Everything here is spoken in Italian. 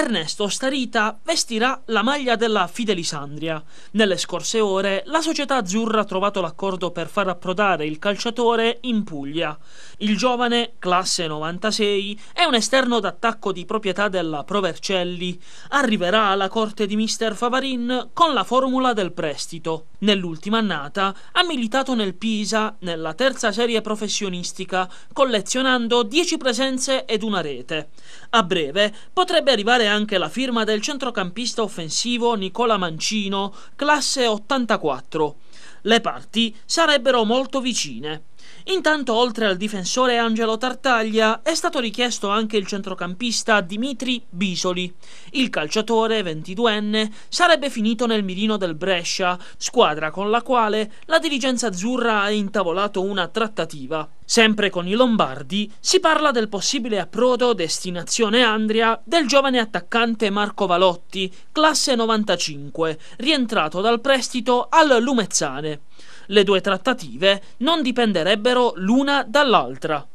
Ernesto Starita vestirà la maglia della Fidelisandria. Nelle scorse ore la società azzurra ha trovato l'accordo per far approdare il calciatore in Puglia. Il giovane, classe 96, è un esterno d'attacco di proprietà della Provercelli. Arriverà alla corte di mister Favarin con la formula del prestito. Nell'ultima annata ha militato nel Pisa nella terza serie professionistica, collezionando 10 presenze ed una rete. A breve potrebbe arrivare anche la firma del centrocampista offensivo Nicola Mancino, classe 84. Le parti sarebbero molto vicine. Intanto, oltre al difensore Angelo Tartaglia, è stato richiesto anche il centrocampista Dimitri Bisoli. Il calciatore, 22enne, sarebbe finito nel mirino del Brescia, squadra con la quale la dirigenza azzurra ha intavolato una trattativa. Sempre con i Lombardi si parla del possibile approdo destinazione Andria del giovane attaccante Marco Valotti, classe 95, rientrato dal prestito al Lumezzane. Le due trattative non dipenderebbero l'una dall'altra.